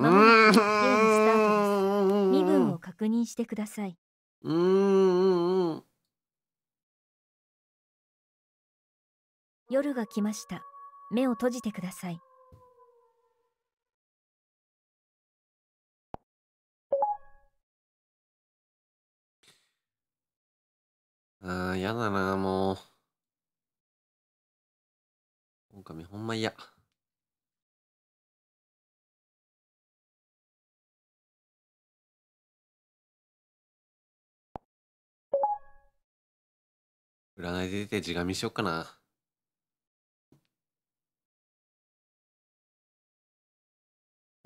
ゲームスタートです。身分を確認してください。うん。夜が来ました。目を閉じてください。ああ、やだな、もう。狼ほんま嫌。占いで出て地紙しよっかな。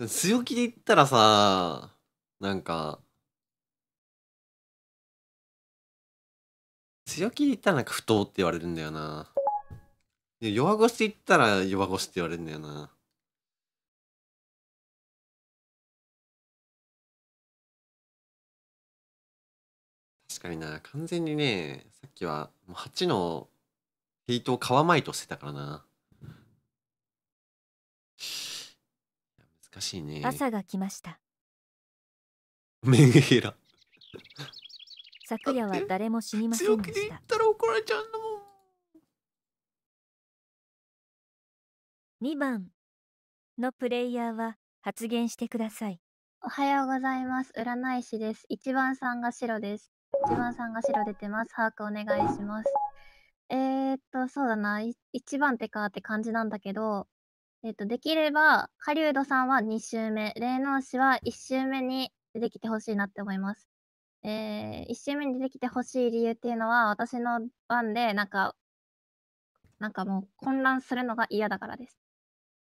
強気で言ったらさ、なんか、強気で言ったらなんか不当って言われるんだよな。弱腰って言ったら弱腰って言われるんだよな。かにな完全にねさっきは8のヘイトを皮まいとしてたからな難しいね朝が来ましたメンヘラ昨夜は誰も死にませんでしたたら怒られちゃうの2番のプレイヤーは発言してくださいおはようございます。占い師です。1番さんが白です。一番さんが白出てます。把握お願いします。えー、っと、そうだな。一番手かって感じなんだけど、えー、っと、できれば、狩人さんは2周目、霊能師は1周目に出てきてほしいなって思います。えー、1周目に出てきてほしい理由っていうのは、私の番で、なんか、なんかもう混乱するのが嫌だからです。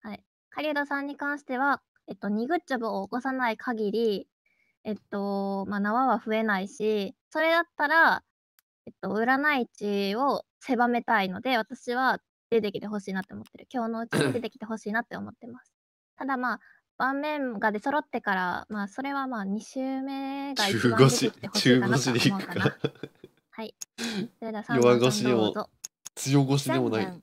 はい。狩人さんに関しては、えっと、ニグッチョブを起こさない限り、えっと、まあ、縄は増えないし、それだったら、えっと、占い師を狭めたいので、私は出てきてほしいなって思ってる。今日のうちに出てきてほしいなって思ってます。ただまあ、盤面が出揃ってから、まあ、それはまあ、2周目が一番出てきてほしいかなと思うかな。はい。それでは3番どうぞ。強腰でもない。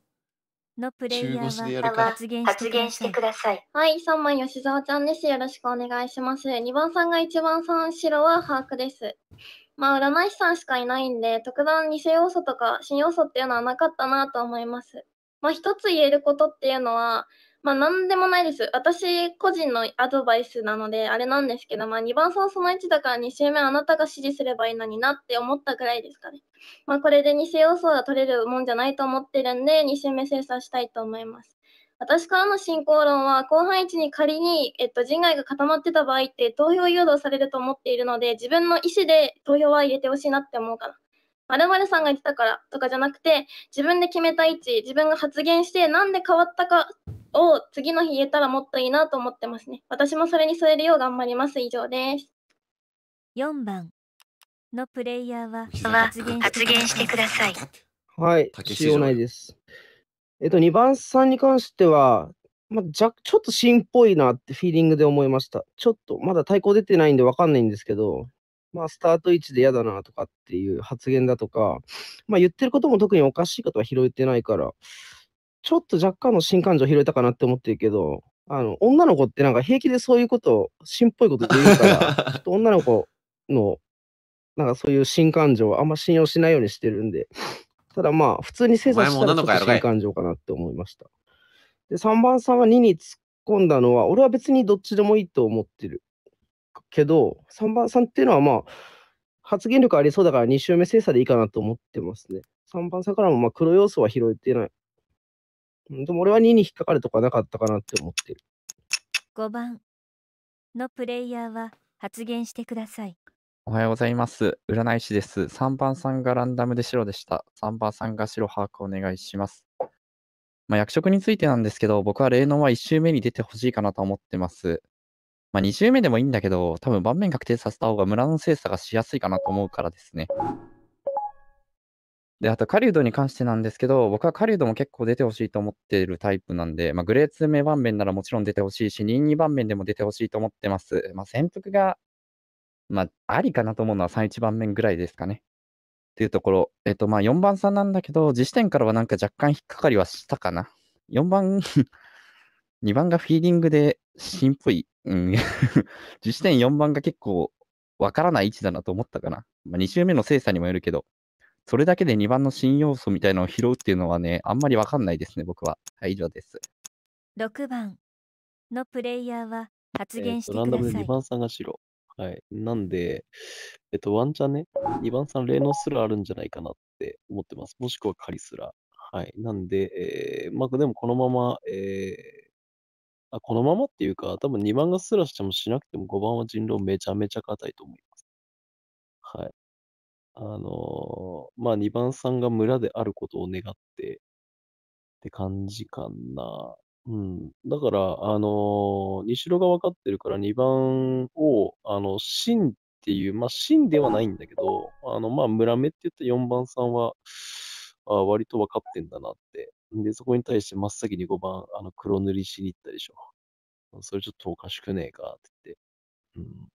のプレイヤーは発言してください。はい、三番吉沢ちゃんです。よろしくお願いします。二番さんが一番さん、白は把握です。まあ、占い師さんしかいないんで、特段偽要素とか新要素っていうのはなかったなと思います。まあ、一つ言えることっていうのは、まあ、なんでもないです。私個人のアドバイスなので、あれなんですけど、まあ、2番さんその1だから2周目あなたが指示すればいいのになって思ったぐらいですかね。まあ、これで2世要素が取れるもんじゃないと思ってるんで、2周目精査したいと思います。私からの進行論は、後半1に仮に、えっと、人外が固まってた場合って投票誘導されると思っているので、自分の意思で投票は入れてほしいなって思うかな。〇〇さんが言ってたからとかじゃなくて、自分で決めた位置、自分が発言してなんで変わったかを次の日言えたらもっといいなと思ってますね。私もそれに添えるよう頑張ります。以上です。4番のプレイヤーは発言してください。はい、必要ないです。えっと、2番さんに関しては、まあ、ちょっと芯っぽいなってフィーリングで思いました。ちょっとまだ対抗出てないんで分かんないんですけど、まあ、スタート位置で嫌だなとかっていう発言だとか、まあ、言ってることも特におかしいことは拾えてないから、ちょっと若干の新感情拾えたかなって思ってるけど、あの、女の子ってなんか平気でそういうことを、新っぽいこと言うから、ちょっと女の子の、なんかそういう新感情をあんま信用しないようにしてるんで、ただまあ、普通に精査したらちょっと新感情かなって思いました。で、3番さんは2に突っ込んだのは、俺は別にどっちでもいいと思ってる。けど、3番さんっていうのは、まあ、発言力ありそうだから2周目精査でいいかなと思ってますね。3番さんからもまあ黒要素は拾えてない。でも俺は2に引っかかるとかなかったかなって思ってる。5番のプレイヤーは発言してください。おはようございます。占い師です。3番さんがランダムで白でした。3番さんが白把握お願いします。まあ、役職についてなんですけど、僕は霊能は1周目に出てほしいかなと思ってます。まあ、2周目でもいいんだけど、多分盤面確定させた方が村の精査がしやすいかなと思うからですね。で、あと、狩人に関してなんですけど、僕は狩人も結構出てほしいと思ってるタイプなんで、まあ、グレー2名盤面ならもちろん出てほしいし、22番面でも出てほしいと思ってます。まあ、潜伏が、まあ、ありかなと思うのは3、1番面ぐらいですかね。っていうところ。えっと、まあ、4番さんなんだけど、自視点からはなんか若干引っかかりはしたかな。4番2番がフィーリングで新っぽい。うん。自点4番が結構わからない位置だなと思ったかな。まあ、2周目の精査にもよるけど、それだけで2番の新要素みたいなのを拾うっていうのはね、あんまりわかんないですね、僕は。はい、以上です。6番のプレイヤーは発言してください。えー、ランダムで2番さんが白。はい。なんで、えっと、ワンチャンね、2番さん霊能すらあるんじゃないかなって思ってます。もしくは仮すら。はい。なんで、えー、まあ、でもこのまま、えー、あこのままっていうか、多分2番がスラしてもしなくても5番は人狼めちゃめちゃ硬いと思います。はい。あのーまあ2番さんが村であることを願ってって感じかな。うん。だから、あのー西野が分かってるから2番を、あの、真っていう、まあ真ではないんだけど、あの、まあ村目って言った4番さんは、あ割と分かってんだなってで、そこに対して真っ先に5番、あの、黒塗りしに行ったでしょ。それちょっとおかしくねえかって言って。うん。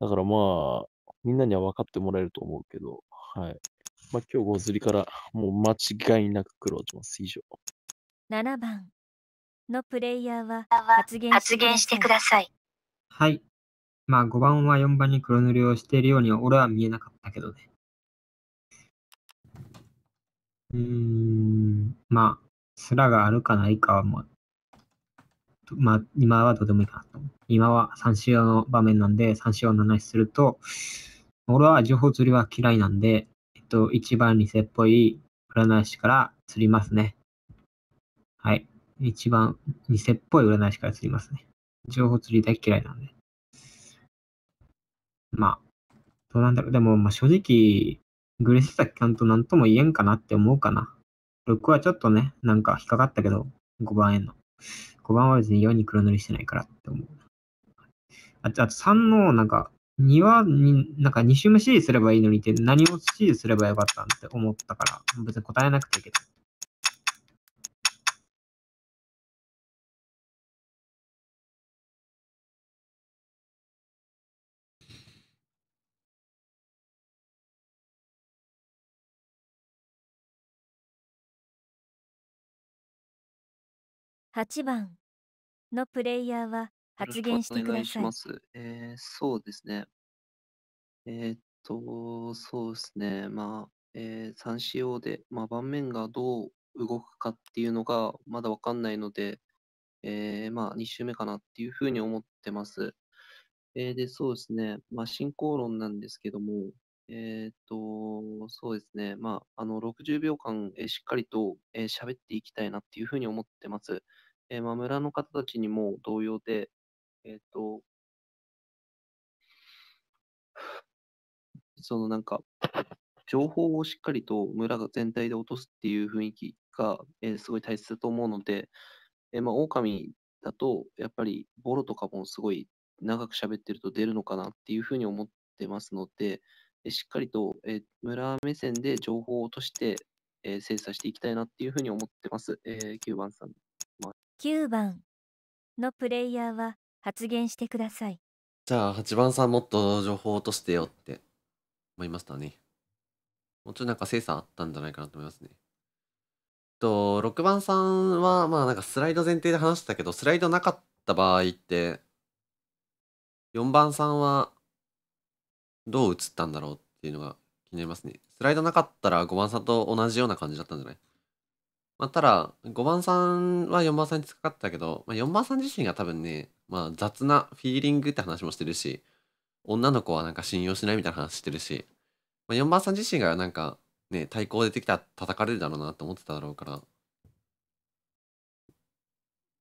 だからまあ、みんなには分かってもらえると思うけど、はい。まあ今日ゴズリからもう間違いなく黒落ちます。以上。7番のプレイヤーは発言してください。はい。まあ5番は4番に黒塗りをしているように俺は見えなかったけどね。うん、まあ、すらがあるかないかは、もう、まあ、今はどうでもいいかなと。今は三振用の場面なんで、三振用の話すると、俺は情報釣りは嫌いなんで、えっと、一番偽っぽい占い師から釣りますね。はい。一番偽っぽい占い師から釣りますね。情報釣り大嫌いなんで。まあ、どうなんだろう。でも、まあ正直、グレシサキゃんと何とも言えんかなって思うかな。6はちょっとね、なんか引っかかったけど、5番への。5番は別に4に黒塗りしてないからって思う。あとあと3の、なんか、2は、なんか2周目指示すればいいのにって、何を指示すればよかったんって思ったから、別に答えなくていいけど。8番のプレイヤーは発言してください。お願いします。えー、そうですね。えー、っと、そうですね。まあ、えー、3CO で、まあ、盤面がどう動くかっていうのがまだわかんないので、えー、まあ、2周目かなっていうふうに思ってます。えー、で、そうですね。まあ、進行論なんですけども、えっ、ー、と、そうですね。まあ、あの、60秒間、えー、しっかりと喋、えー、っていきたいなっていうふうに思ってます。えー、まあ、村の方たちにも同様で、えっ、ー、と、そのなんか、情報をしっかりと村が全体で落とすっていう雰囲気が、えー、すごい大切だと思うので、えー、まあ、狼だと、やっぱりボロとかもすごい長く喋ってると出るのかなっていうふうに思ってますので、えー、しっかりと、え村目線で情報を落として、え精査していきたいなっていうふうに思ってます。え9番さん9番のプレイヤーは発言してくださいじゃあ8番さんもっと情報落としてよって思いましたねもうちょいなんか精査あったんじゃないかなと思いますねと6番さんはまあなんかスライド前提で話してたけどスライドなかった場合って4番さんはどう映ったんだろうっていうのが気になりますねスライドなかったら5番さんと同じような感じだったんじゃないまあ、ただ、5番さんは4番さんにかったけど、まあ、4番さん自身が多分ね、まあ、雑なフィーリングって話もしてるし、女の子はなんか信用しないみたいな話してるし、まあ、4番さん自身がなんか、ね、対抗出てきたら叩かれるだろうなと思ってただろうから、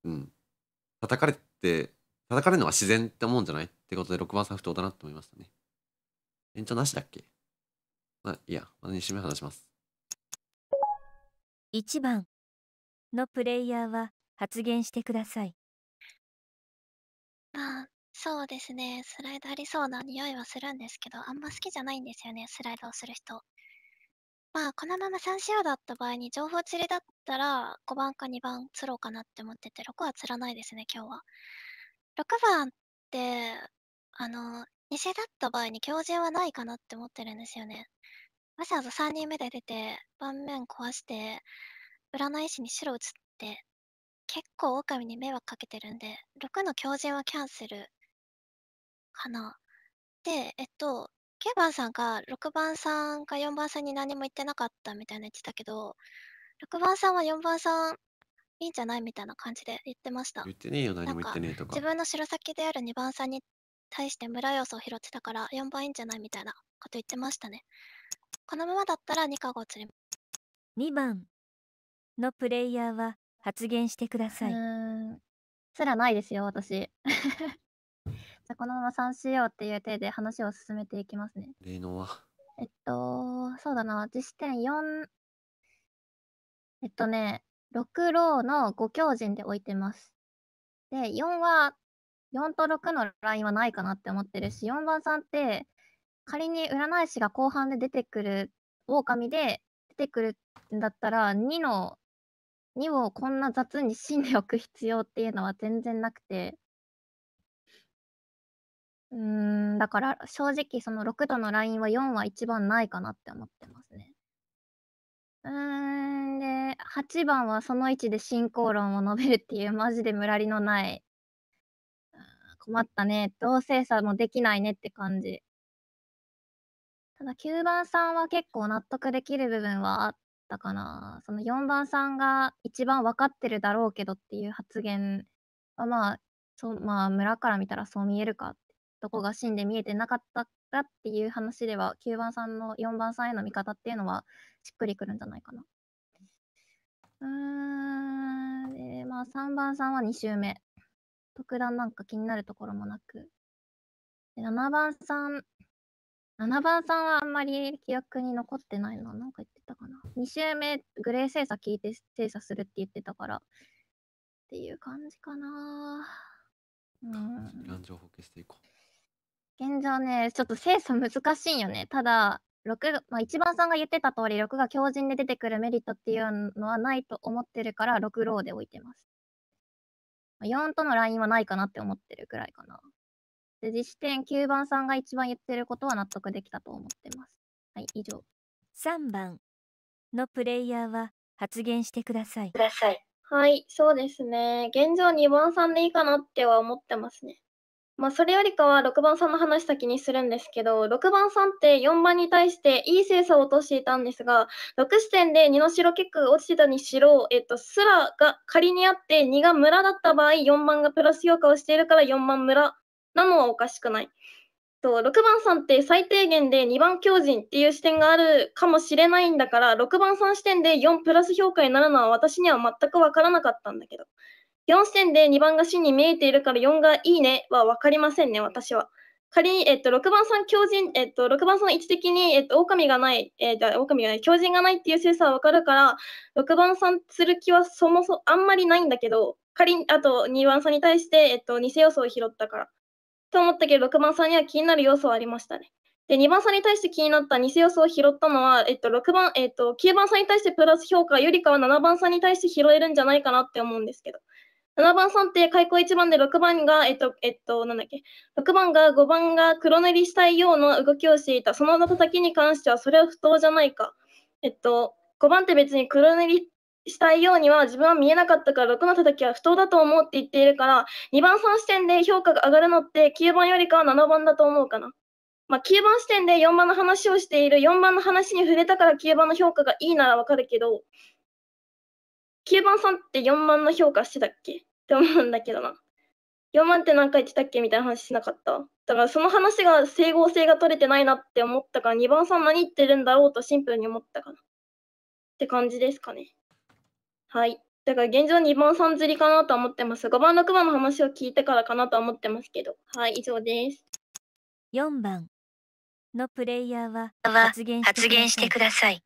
うん。叩かれて、叩かれるのは自然って思うんじゃないってことで6番さん不当だなって思いましたね。延長なしだっけまあ、いいや、また2周目話します。1番のプレイヤーは発言してください。まあ、そうですね。スライドありそうな匂いはするんですけど、あんま好きじゃないんですよね、スライドをする人。まあ、このまま3仕様だった場合に、情報釣りだったら、5番か2番釣ろうかなって思ってて、6は釣らないですね、今日は。6番って、あの、偽だった場合に強人はないかなって思ってるんですよね。わざわざ3人目で出て、盤面壊して、占い師に白打つって、結構狼に迷惑かけてるんで、6の狂人はキャンセルかな。で、えっと、9番さんが6番さんが4番さんに何も言ってなかったみたいな言ってたけど、6番さんは4番さんいいんじゃないみたいな感じで言ってました。言ってねえよ、何も言ってねえとか。自分の白先である2番さんに対して村要素を拾ってたから、4番いいんじゃないみたいなこと言ってましたね。このままだったらニカゴを釣り2番のプレイヤーは発言してください。すらないですよ、私。じゃこのまま3しようっていう手で話を進めていきますね。えっと、そうだな、実施点4。えっとね、6ローの5強陣で置いてます。で、4は、4と6のラインはないかなって思ってるし、4番さんって、仮に占い師が後半で出てくる狼で出てくるんだったら2の2をこんな雑に死んでおく必要っていうのは全然なくてうんだから正直その6度のラインは4は一番ないかなって思ってますね。うんで8番はその位置で進行論を述べるっていうマジでムラりのない困ったね同性差もできないねって感じ。ただ9番さんは結構納得できる部分はあったかなその4番さんが一番分かってるだろうけどっていう発言はまあそまあ村から見たらそう見えるかどこが芯で見えてなかったかっていう話では9番さんの4番さんへの見方っていうのはしっくりくるんじゃないかな。うーん、で、まあ3番さんは2周目。特段なんか気になるところもなく。で7番さん7番さんはあんまり記憶に残ってないな。なんか言ってたかな。2週目、グレー精査聞いて精査するって言ってたから、っていう感じかな。うん。現状消していこう。現状ね、ちょっと精査難しいよね。ただ、6まあ、1番さんが言ってた通り、6が強靭で出てくるメリットっていうのはないと思ってるから、6ローで置いてます。4とのラインはないかなって思ってるぐらいかな。で実施点9番さんが一番言ってることは納得できたと思ってます。はい、以上。3番のプレイヤーは発言してください。ください。はい、そうですね。現状2番さんでいいかなっては思ってますね。まあ、それよりかは6番さんの話先にするんですけど、6番さんって4番に対していい精査を落としていたんですが、6視点で2の白結構落ちてたにしろ、えっと、すらが仮にあって2が村だった場合、4番がプラス評価をしているから4番村なのはおかしくない。と6番さんって最低限で2番強人っていう視点があるかもしれないんだから6番さん視点で4プラス評価になるのは私には全く分からなかったんだけど4視点で2番が真に見えているから4がいいねは分かりませんね私は仮に、えっと、6番さん強人、えっと、6番さん位置的に、えっと、狼がない、え狼がない強人がないっていう精査は分かるから6番さんする気はそもそもあんまりないんだけど仮にあと2番さんに対して、えっと、偽予想を拾ったから。と思ったけど、6番さんには気になる要素はありましたね。で、2番さんに対して気になった偽要素を拾ったのは、えっと、6番、えっと、9番さんに対してプラス評価よりかは7番さんに対して拾えるんじゃないかなって思うんですけど。7番さんって開口1番で6番が、えっと、えっと、なんだっけ、6番が5番が黒塗りしたいような動きをしていた。その叩きに関しては、それは不当じゃないか。えっと、5番って別に黒塗りしたいようには自分は見えなかったから6の叩きは不当だと思うって言っているから2番3視点で評価が上がるのって9番よりかは7番だと思うかな。まあ、9番視点で4番の話をしている4番の話に触れたから9番の評価がいいならわかるけど9番さんって4番の評価してたっけって思うんだけどな。4番って何回言ってたっけみたいな話しなかった。だからその話が整合性が取れてないなって思ったから2番さん何言ってるんだろうとシンプルに思ったかな。って感じですかね。はい。だから現状2番さん釣りかなと思ってます。5番、6番の話を聞いてからかなと思ってますけど。はい、以上です。4番のプレイヤーは発言してください。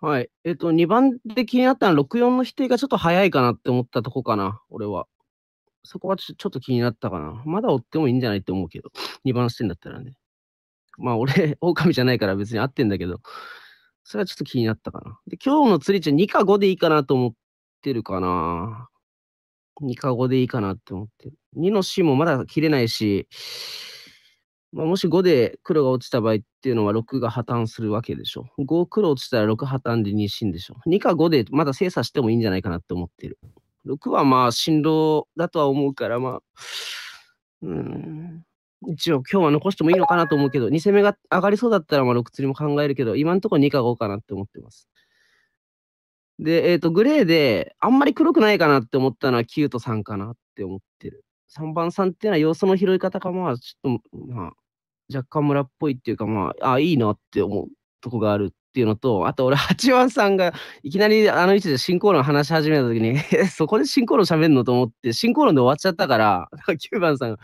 はい。えっ、と、2番で気になったのは64の否定がちょっと早いかなって思ったとこかな、俺は。そこはちょっと気になったかな。まだ追ってもいいんじゃないって思うけど、2番してんだったらね。まあ俺、狼じゃないから別に合ってんだけど、それはちょっと気になったかな。で、今日の釣りちゃん2か5でいいかなと思って。ってるかな。2か5でいいかなって思って。2の C もまだ切れないし、まあ、もし5で黒が落ちた場合っていうのは6が破綻するわけでしょ。5黒落ちたら6破綻で2進でしょ。2か5でまだ精査してもいいんじゃないかなって思ってる。6はまあ振動だとは思うから、まあ、うん。一応今日は残してもいいのかなと思うけど、2戦目が上がりそうだったらまあ6釣りも考えるけど、今んところ2か5かなって思ってます。で、えっ、ー、と、グレーで、あんまり黒くないかなって思ったのは、キュートさんかなって思ってる。3番さんっていうのは、要素の拾い方が、まあ、ちょっと、まあ、若干村っぽいっていうか、まあ、あいいなって思うとこがあるっていうのと、あと、俺、8番さんが、いきなりあの位置で進行論話し始めた時にそこで進行論喋るのと思って、進行論で終わっちゃったから、9 番さんが、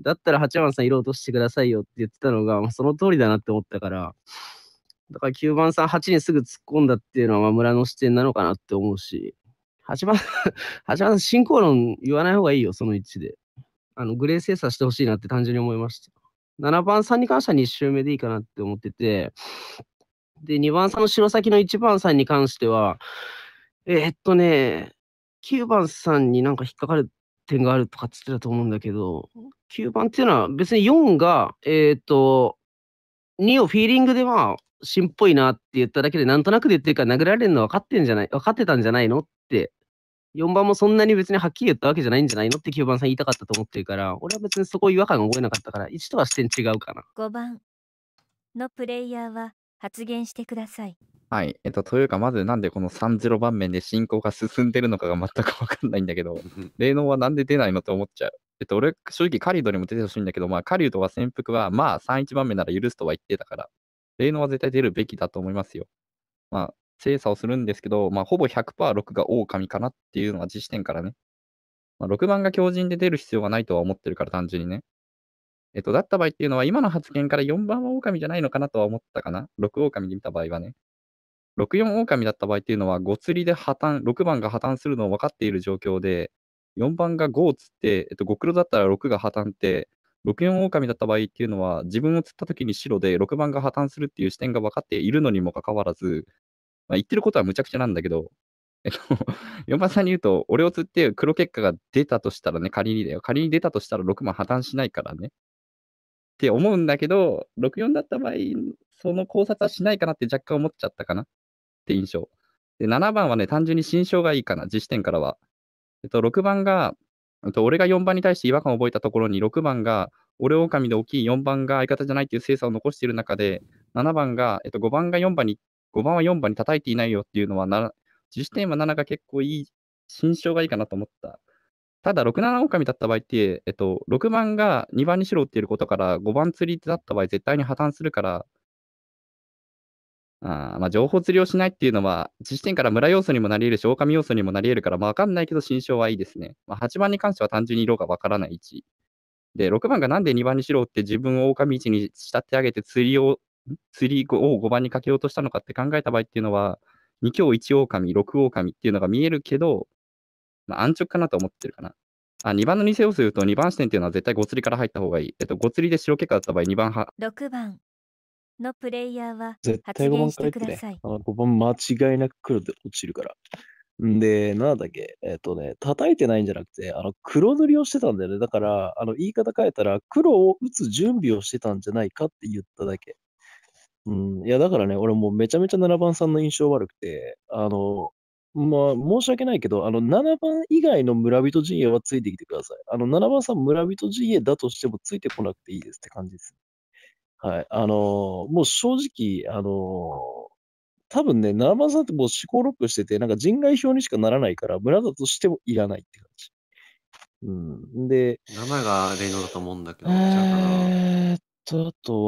だったら8番さん色落としてくださいよって言ってたのが、その通りだなって思ったから、だから9番さん8にすぐ突っ込んだっていうのは村の視点なのかなって思うし、8番、8 番さん進行論言わない方がいいよ、その位置で。あの、グレー精査してほしいなって単純に思いました。7番さんに関しては2周目でいいかなって思ってて、で、2番さんの白先の1番さんに関しては、えー、っとね、9番さんになんか引っかかる点があるとかっつってたと思うんだけど、9番っていうのは別に4が、えー、っと、2をフィーリングでまあ、芯っぽいなって言っただけで、なんとなくで言ってるから殴られるの分かってんじゃない分かってたんじゃないのって、4番もそんなに別にはっきり言ったわけじゃないんじゃないのって9番さん言いたかったと思ってるから、俺は別にそこ違和感が覚えなかったから、1とは視点違うかな。5番のプレイヤーは発言してください。はい。えっと、というか、まずなんでこの30番面で進行が進んでるのかが全く分かんないんだけど、霊能はなんで出ないのって思っちゃう。えっと、俺、正直、カリウドにも出てほしいんだけど、まあ、カリウドは潜伏は、まあ、31番目なら許すとは言ってたから、霊能のは絶対出るべきだと思いますよ。まあ、精査をするんですけど、まあ、ほぼ100%、6が狼かなっていうのは自視点からね。まあ、6番が強靭で出る必要がないとは思ってるから、単純にね。えっと、だった場合っていうのは、今の発言から4番は狼じゃないのかなとは思ったかな。6狼で見た場合はね。64狼だった場合っていうのは、5釣りで破綻、6番が破綻するのを分かっている状況で、4番が5を釣って、えっと、5黒だったら6が破綻って、64狼だった場合っていうのは、自分を釣った時に白で6番が破綻するっていう視点が分かっているのにもかかわらず、まあ、言ってることはむちゃくちゃなんだけど、4 番さんに言うと、俺を釣って黒結果が出たとしたらね、仮にだよ。仮に出たとしたら6番破綻しないからね。って思うんだけど、64だった場合、その考察はしないかなって若干思っちゃったかなって印象。で、7番はね、単純に心象がいいかな、実視点からは。えっと、6番がと俺が4番に対して違和感を覚えたところに6番が、俺狼で大きい4番が相方じゃないっていう精査を残している中で、7番が、えっと、5番が4番に、5番は4番に叩いていないよっていうのは自主点は7が結構いい、心象がいいかなと思った。ただ、6、7狼だった場合って、えっと、6番が2番にしろっていることから、5番釣りだった場合、絶対に破綻するから、あまあ、情報釣りをしないっていうのは、自視点から村要素にもなり得るし、狼要素にもなり得るから、まあ、わかんないけど、心象はいいですね。まあ、8番に関しては単純に色がわからない位置。で、6番がなんで2番にしろって自分を狼位置に仕立て上げて釣りを、釣りを5番にかけようとしたのかって考えた場合っていうのは、2強1狼、6狼っていうのが見えるけど、まあ、安直かなと思ってるかな。あ、2番の偽をすると、2番視点っていうのは絶対ご釣りから入った方がいい。えっと、ご釣りで白結果だった場合、2番は。6番。のプレイヤーは絶対5番から行くね。さい。5番間違いなく黒で落ちるから。んで、なんだっけ、えっ、ー、とね、叩いてないんじゃなくて、あの、黒塗りをしてたんだよね。だから、あの、言い方変えたら、黒を打つ準備をしてたんじゃないかって言っただけ。うん、いや、だからね、俺もうめちゃめちゃ7番さんの印象悪くて、あの、まあ、申し訳ないけど、あの、7番以外の村人陣営はついてきてください。あの、7番さん村人陣営だとしてもついてこなくていいですって感じです。はい。あのー、もう正直、あのー、多分ね、七番さんってもう思考ロックしてて、なんか人外表にしかならないから、村だとしてもいらないって感じ。うん。で、7がレイノだと思うんだけど、えー、っと、あと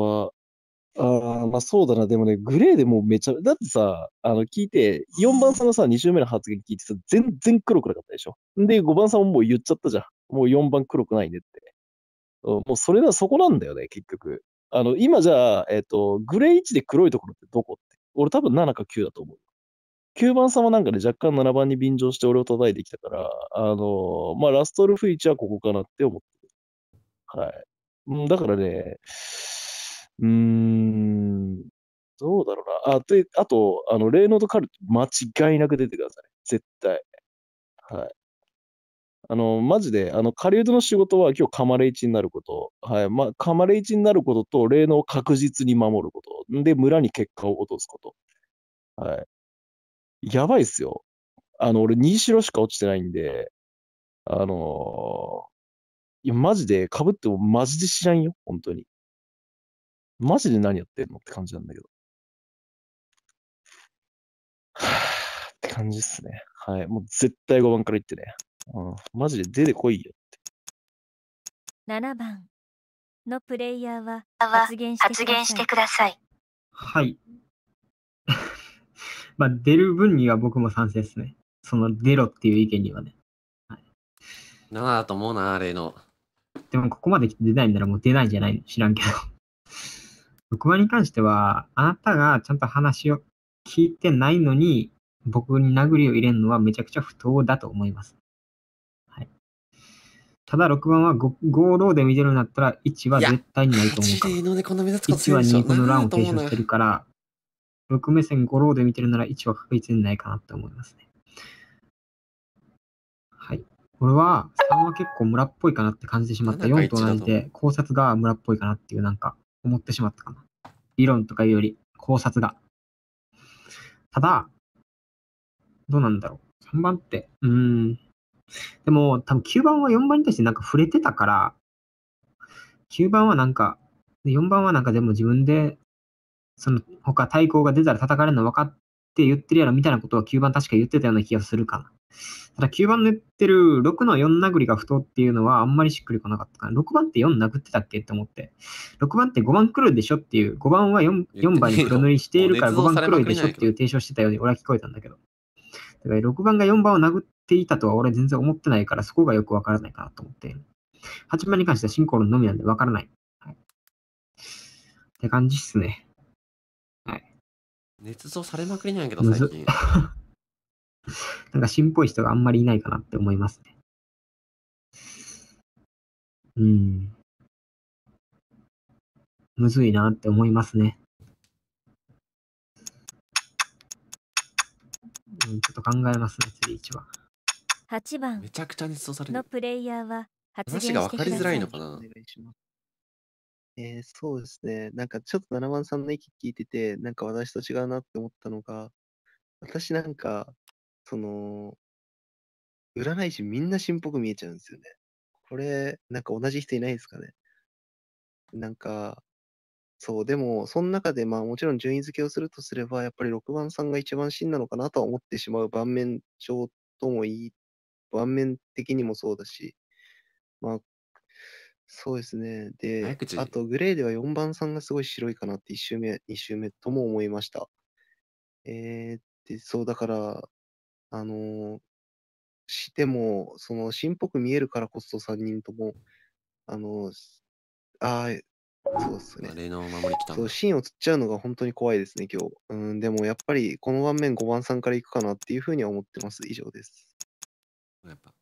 は、ああ、まあそうだな。でもね、グレーでもうめちゃ、だってさ、あの、聞いて、4番さんのさ、2周目の発言聞いてさ、全然黒くなかったでしょ。で、5番さんももう言っちゃったじゃん。もう4番黒くないねって。もうそれはそこなんだよね、結局。あの、今じゃあ、えっ、ー、と、グレー1で黒いところってどこって。俺多分7か9だと思う。9番様なんかで、ね、若干7番に便乗して俺を叩いてきたから、あのー、まあ、ラストルフ1はここかなって思ってる。はい。ん、だからね、うーん、どうだろうな。あ、で、あと、あの、霊能とカルト、間違いなく出てください。絶対。はい。あの、マジで、あの、狩人の仕事は今日カマレイチになること。はい。まあ、カマレイチになることと、霊能を確実に守ること。で、村に結果を落とすこと。はい。やばいっすよ。あの、俺、新城しか落ちてないんで、あのー、いや、マジで、被ってもマジで知らんよ。本当に。マジで何やってんのって感じなんだけど。はぁ、って感じっすね。はい。もう絶対5番からいってね。うん、マジで出てこいよって。7番のプレイヤーは発言してください。はい。まあ、出る分には僕も賛成ですね。その出ろっていう意見にはね。はい、と思うな、あれの。でもここまで来て出ないんならもう出ないんじゃない知らんけど。僕はに関しては、あなたがちゃんと話を聞いてないのに、僕に殴りを入れるのはめちゃくちゃ不当だと思います。ただ6番は 5, 5ローで見てるんだったら1は絶対にないと思うから。1, では2この欄を提唱してるから、6目線5ローで見てるなら1は確実にないかなって思いますね。はい。俺は3は結構村っぽいかなって感じてしまった。4と同じで考察が村っぽいかなっていうなんか思ってしまったかな。理論とかいうより考察が。ただ、どうなんだろう。3番って、うーん。でも、多分9番は4番に対してなんか触れてたから、9番はなんか、4番はなんかでも自分で、その他対抗が出たら叩かれるの分かって言ってるやろみたいなことは9番確か言ってたような気がするかな。ただ9番の言ってる6の4殴りが不当っていうのはあんまりしっくりこなかったから、6番って4殴ってたっけって思って、6番って5番黒いでしょっていう、5番は 4, 4番に黒塗りしているから5番黒いでしょっていう提唱してたように俺は聞こえたんだけど。だから6番が4番を殴っていたとは俺全然思ってないから、そこがよくわからないかなと思って。8番に関しては進行論のみなんでわからない。はい、って感じっすね。はい。捏造されまくりなんやけど、最近。なんか、芯っぽい人があんまりいないかなって思いますね。うん。むずいなって思いますね。うん、ちょっと考えますね、次1は。8番めちゃくちゃ熱唱される。のプレイヤーは発言して話が分かりづらいのかなえー、そうですね。なんかちょっと七番さんの意見聞いてて、なんか私と違うなって思ったのが、私なんか、その、占い師みんな新っぽく見えちゃうんですよね。これ、なんか同じ人いないですかね。なんか、そう、でも、その中で、まあ、もちろん順位付けをするとすれば、やっぱり6番さんが一番芯なのかなとは思ってしまう盤面上ともいい、盤面的にもそうだし、まあ、そうですね。で、あと、グレーでは4番さんがすごい白いかなって1周目、2周目とも思いました。えー、で、そう、だから、あのー、しても、その、芯っぽく見えるからこそ3人とも、あのー、ああ、そうっすね。守りきたそう、芯をつっちゃうのが本当に怖いですね、今日。うん、でもやっぱりこの盤面5番さんからいくかなっていうふうには思ってます。以上です。やっぱ。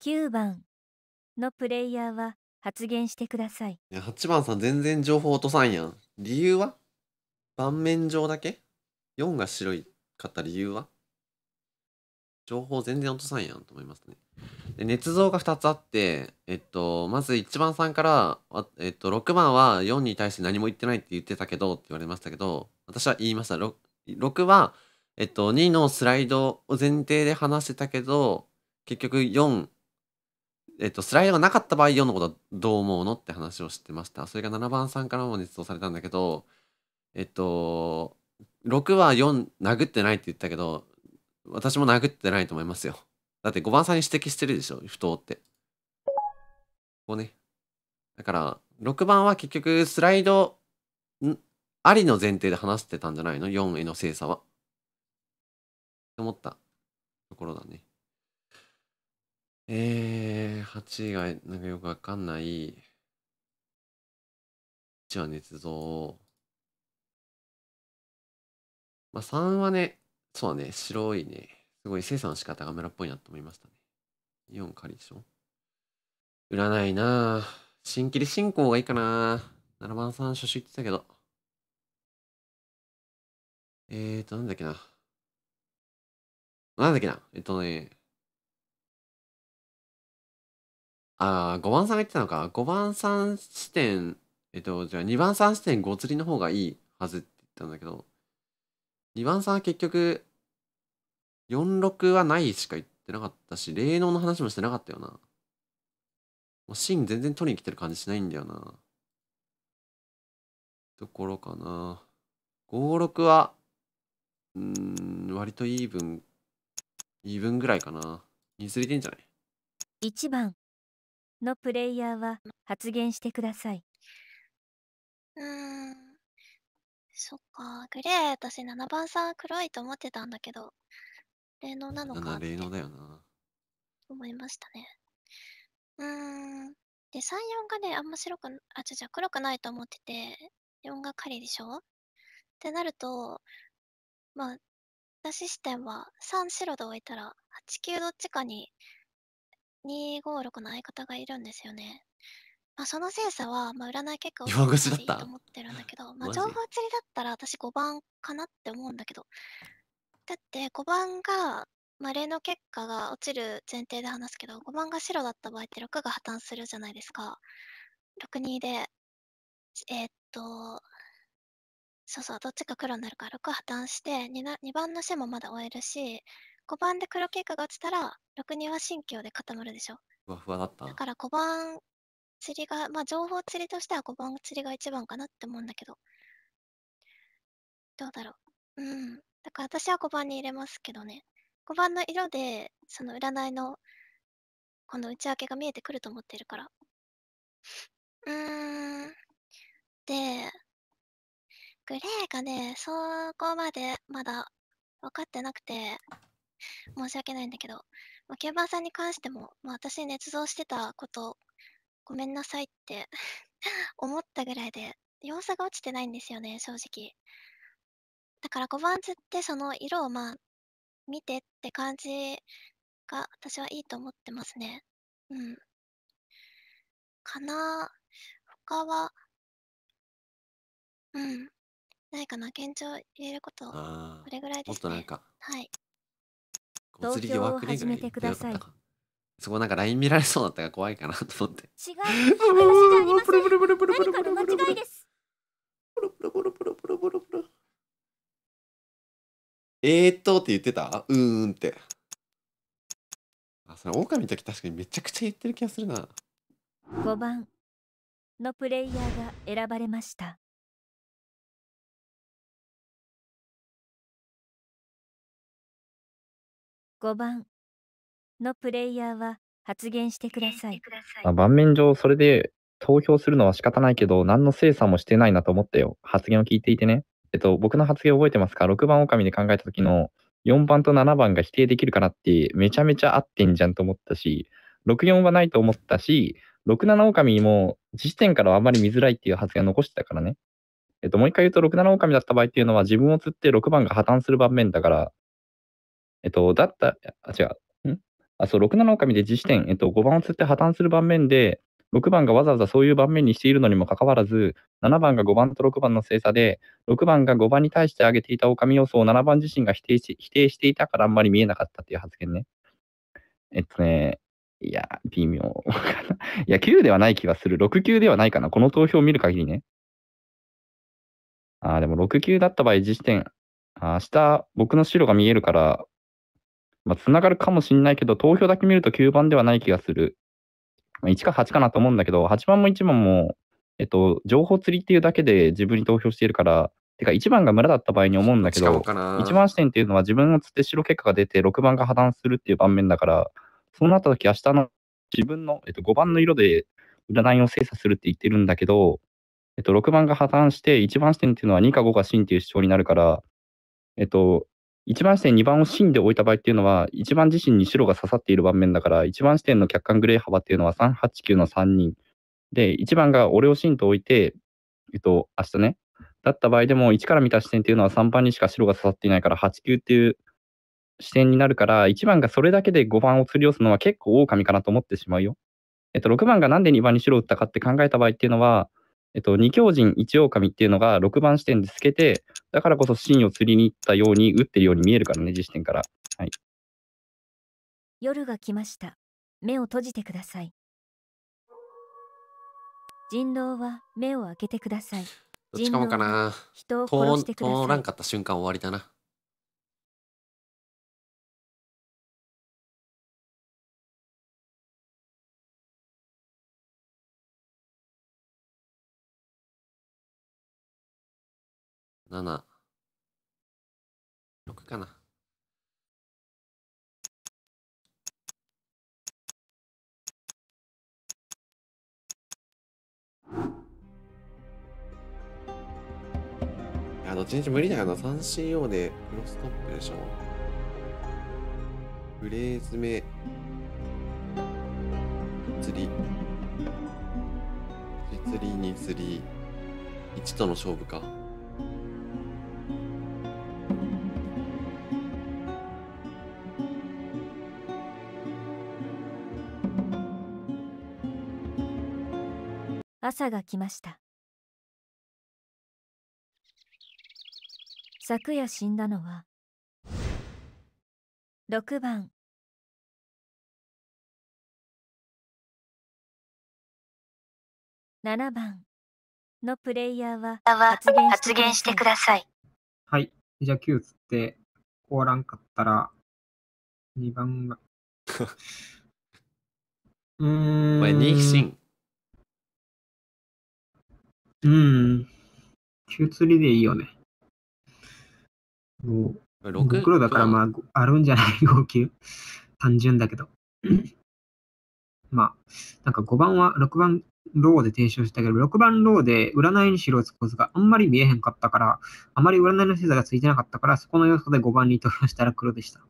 9番のプレイヤーは発言してください。いや8番さん全然情報落とさんやん。理由は盤面上だけ ?4 が白いかった理由は情報全然落とさんやんと思いますね。で、捏造が2つあって、えっと、まず1番さんから、えっと、6番は4に対して何も言ってないって言ってたけどって言われましたけど、私は言いました。6, 6は、えっと、2のスライドを前提で話してたけど、結局4えっと、スライドがなかった場合、4のことはどう思うのって話をしてました。それが7番さんからも実装されたんだけど、えっと、6は4殴ってないって言ったけど、私も殴ってないと思いますよ。だって5番さんに指摘してるでしょ、不当って。こうね。だから、6番は結局スライドありの前提で話してたんじゃないの ?4 への精査は。って思ったところだね。えー、8がなんかよくわかんない。1は捏造。まあ3はね、そうだね、白いね。すごい生産の仕方が村っぽいなと思いましたね。4仮でしょ売らないなぁ。新切り進行がいいかなぁ。7番さん初手言ってたけど。えーと、なんだっけな。なんだっけな。えっとね、ああ、5番さんが言ってたのか。5番さん視点、えっと、じゃあ2番さん視点5釣りの方がいいはずって言ったんだけど、2番さんは結局、46はないしか言ってなかったし、霊能の話もしてなかったよな。もう芯全然取りに来てる感じしないんだよな。ところかな。56は、うん、割とイーブン、イーブンぐらいかな。にすりてんじゃない ?1 番。のプレイヤーは発言してください。うーん。そっか。グレー、私7番さん黒いと思ってたんだけど、霊能なのかな霊能だよな。思いましたね。うーん。で、3、4がね、あんま白く、あ、ちょじゃ黒くないと思ってて、4が狩りでしょってなると、まあ、出し視点は3白で置いたら、8、9どっちかに256の相方がいるんですよね。まあ、その精査は、まあ、占い結果を弱腰だったと思ってるんだけど、まあ、情報釣りだったら私5番かなって思うんだけど、だって5番が、まあ、例の結果が落ちる前提で話すけど、5番が白だった場合って6が破綻するじゃないですか。62で、えー、っと、そうそう、どっちか黒になるから6破綻して2、2番の死もまだ終えるし、五番で黒経過が落ちたら六人は心境で固まるでしょふわふわだっただから5番釣りがまあ情報釣りとしては5番釣りが一番かなって思うんだけどどうだろううんだから私は5番に入れますけどね5番の色でその占いのこの内訳が見えてくると思ってるからうーんでグレーがねそこまでまだ分かってなくて申し訳ないんだけど、まあ、競馬さんに関しても、まあ、私捏造してたことごめんなさいって 思ったぐらいで様子が落ちてないんですよね正直だから5番図ってその色をまあ見てって感じが私はいいと思ってますねうんかな他はうんないかな現状入れることこれぐらいですねもっとなんかはい投票を始めてそこなんか LINE 見られそうだったから怖いかなと思って。違う。私じゃありません。何かの間違いです。プロプロプロプロプロプロプロ。えーっとって言ってたうーんって。あ、それ狼の時確かにめちゃくちゃ言ってる気がするな。5番のプレイヤーが選ばれました。5番のプレイヤーは発言してください。まあ、盤面上、それで投票するのは仕方ないけど、何の精査もしてないなと思ったよ。発言を聞いていてね。えっと、僕の発言覚えてますか ?6 番狼で考えた時の4番と7番が否定できるかなってめちゃめちゃ合ってんじゃんと思ったし、64はないと思ったし、67狼も時点からあんまり見づらいっていう発言を残してたからね。えっと、もう一回言うと、67狼だった場合っていうのは、自分を釣って6番が破綻する盤面だから、えっと、だった、あ、違う、んあ、そう、6七狼で自視点、えっと、5番を釣って破綻する盤面で、6番がわざわざそういう盤面にしているのにもかかわらず、7番が5番と6番の精査で、6番が5番に対して挙げていた狼要素を7番自身が否定し否定していたからあんまり見えなかったっていう発言ね。えっとね、いや、微妙かな。いや、9ではない気がする。6級ではないかな。この投票を見る限りね。ああ、でも6級だった場合、自視点。明日、僕の白が見えるから、まあ、繋がるかもしれないけど、投票だけ見ると9番ではない気がする。まあ、1か8かなと思うんだけど、8番も1番も、えっと、情報釣りっていうだけで自分に投票しているから、てか1番が村だった場合に思うんだけど、1番視点っていうのは自分を釣って白結果が出て、6番が破断するっていう盤面だから、そうなった時明日の自分の、えっと、5番の色で占いを精査するって言ってるんだけど、えっと、6番が破綻して、1番視点っていうのは2か5が真っていう主張になるから、えっと、1番視点、2番を芯で置いた場合っていうのは、1番自身に白が刺さっている盤面だから、1番視点の客観グレー幅っていうのは389の3人。で、1番が俺を芯と置いて、えっと、明日ね、だった場合でも、1から見た視点っていうのは3番にしか白が刺さっていないから、89っていう視点になるから、1番がそれだけで5番を釣り寄すのは結構狼かなと思ってしまうよ。えっと、6番がなんで2番に白を打ったかって考えた場合っていうのは、えっと、二強人一狼っていうのが6番視点で透けて、だからこそ芯を釣りに行ったように打ってるように見えるからね、実点から。はい。夜が来ました。目を閉じてください。人狼は目を開けてください。どっちかもかな。人を殺してください。通らんかった瞬間終わりだな。7、6かな。いや、どっ無理だよな。3CO でクロストップでしょ。フレーズ目、釣り。釣りに釣り、1との勝負か。朝が来ました昨夜死んだのは6番7番のプレイヤーは発言してください。はい。じゃあ9つって、終わらんかったら、2番が。うーん。これ、ニーシうん。中釣りでいいよね。もう、6黒だからまあ、あるんじゃない号泣。単純だけど。まあ、なんか5番は、6番ローで提唱したけど、6番ローで占いに白をつく図があんまり見えへんかったから、あまり占いの星座がついてなかったから、そこの要素で5番に投票したら黒でした。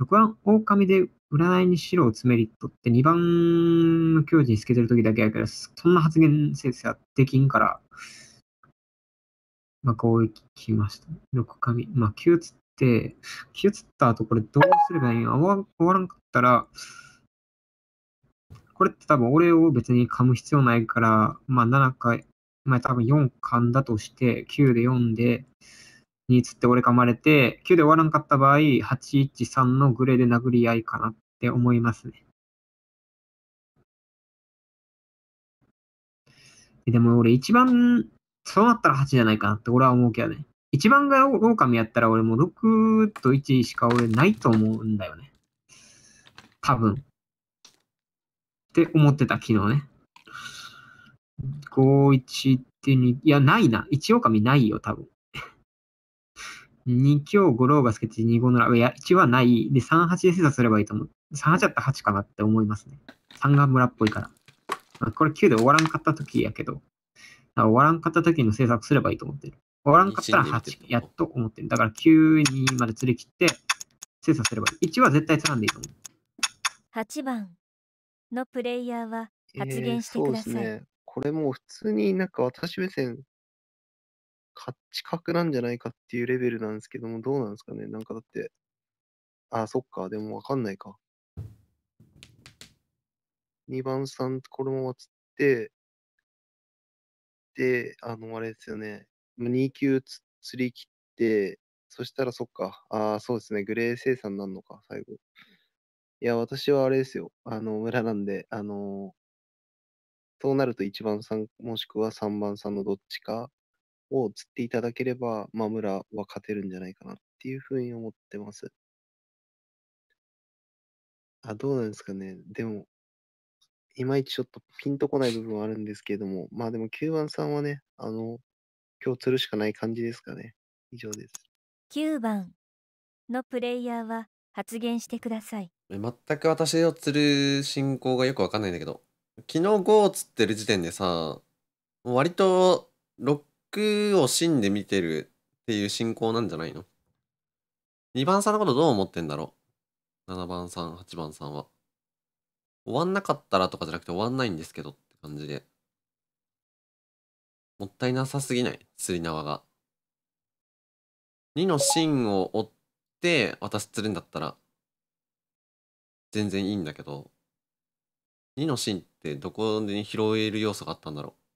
6番、狼で占いに白を打つメリットって2番の教授に透けてる時だけやけど、そんな発言先生はできんから、まあ、こういきました。6紙。まあ、9つって、9つった後、これどうすればいいの終わらんかったら、これって多分俺を別に噛む必要ないから、まあ、7回、まあ、多分4噛んだとして、9で4で、につって俺噛まれて、9で終わらんかった場合、813のグレーで殴り合いかなって思いますね。でも俺一番、そうなったら8じゃないかなって俺は思うけどね。一番が狼やったら俺も6と1しか俺ないと思うんだよね。多分。って思ってた昨日ね。5、1って2、いや、ないな。1狼ないよ、多分。2強5ローがスケッチ2 5のラ、いや、1はない。で、3、8で精査すればいいと思う。3、8だったら8かなって思いますね。3が村っぽいから。あ、これ9で終わらんかった時やけど、終わらんかった時の制作すればいいと思ってる。終わらんかったら8、やっと思ってる。だから9、2まで釣り切って、精査すればいい。1は絶対つらんでいいと思う。8番のプレイヤーは発言してください。えー、そうですね。これも普通になんか私目線知覚なんじゃないかっていうレベルなんですけども、どうなんですかねなんかだって、あ、そっか、でもわかんないか。2番さん、これもつって、で、あの、あれですよね、2級つ釣り切って、そしたらそっか、ああ、そうですね、グレー生産なんのか、最後。いや、私はあれですよ、あの、村なんで、あのーそうなると1番さん、もしくは3番さんのどっちかを釣っていただければ、まあ、村は勝てるんじゃないかなっていうふうに思ってます。あ、どうなんですかね。でも、いまいちちょっとピンとこない部分はあるんですけれども、まあでも9番さんはね、あの、今日釣るしかない感じですかね。以上です。9番のプレイヤーは発言してください。全く私を釣る進行がよくわかんないんだけど、昨日5を釣ってる時点でさ、割と軸を芯で見てるっていう進行なんじゃないの ?2 番さんのことどう思ってんだろう ?7 番さん、8番さんは。終わんなかったらとかじゃなくて終わんないんですけどって感じで。もったいなさすぎない、釣り縄が。2の芯を追って私釣るんだったら全然いいんだけど2の芯ってどこに拾える要素があったんだろう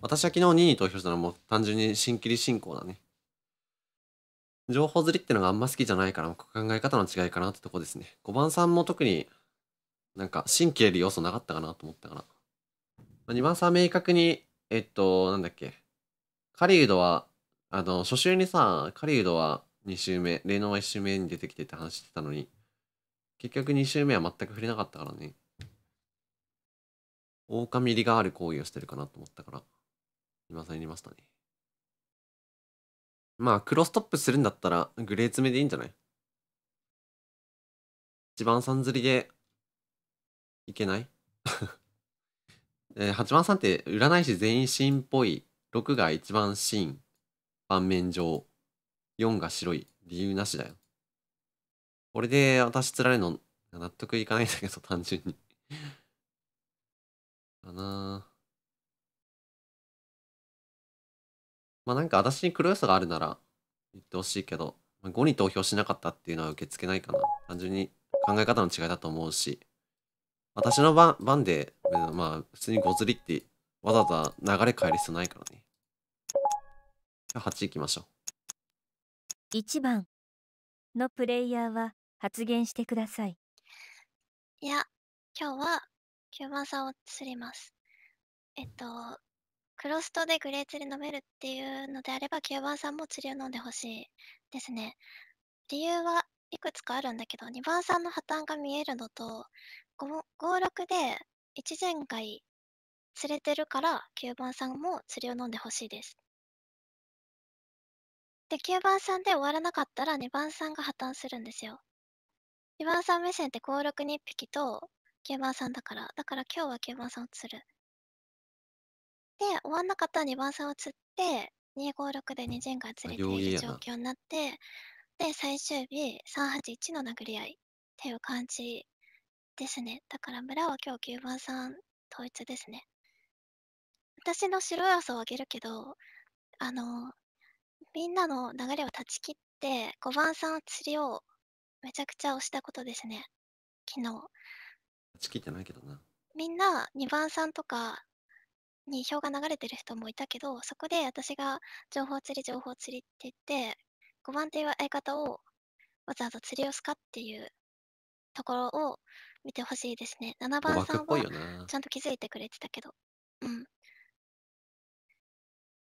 私は昨日2に投票したのはもう単純に新規理進行だね。情報釣りってのがあんま好きじゃないから考え方の違いかなってとこですね。5番さんも特になんか神経る要素なかったかなと思ったから。2番さん明確に、えっと、なんだっけ。狩人は、あの、初週にさ、狩人は2週目、霊能は1週目に出てきてって話してたのに、結局2週目は全く触れなかったからね。狼りがある行為をしてるかなと思ったから。今更入ましたね。まあ、ロストップするんだったら、グレー詰めでいいんじゃない一番三釣りで、いけない えー、8番さんって占い師全員シーンっぽい。6が一番シーン。盤面上。4が白い。理由なしだよ。これで私釣られるの納得いかないんだけど、単純にかなぁ。まあなんか私に黒良さがあるなら言ってほしいけど、まあ、5に投票しなかったっていうのは受け付けないかな。単純に考え方の違いだと思うし、私の番番で、まあ普通に5釣りってわざわざ流れ変える必要ないからね。じゃあ8行きましょう。1番のプレイヤーは発言してください。いや、今日は9番さんを釣ります。えっと、クロストでグレーツで飲めるっていうのであれば、9番さんも釣りを飲んでほしいですね。理由はいくつかあるんだけど、2番さんの破綻が見えるのと、5、6で1前回釣れてるから、9番さんも釣りを飲んでほしいです。で、9番さんで終わらなかったら2番さんが破綻するんですよ。2番さん目線って5、6、2匹と9番さんだから、だから今日は9番さんを釣る。で、終わんなかったら2番線を釣って、256で2陣が釣れている状況になって、で、最終日、381の殴り合いっていう感じですね。だから村は今日9番さん統一ですね。私の白い朝をあげるけど、あの、みんなの流れを断ち切って、5番さん釣りをめちゃくちゃ押したことですね。昨日。ち切ってないけどな。みんな2番さんとかに表が流れてる人もいたけど、そこで私が情報釣り、情報釣りって言って、5番っていう相方をわざわざ釣りをすかっていうところを見てほしいですね。7番さんはちゃんと気づいてくれてたけど。うん。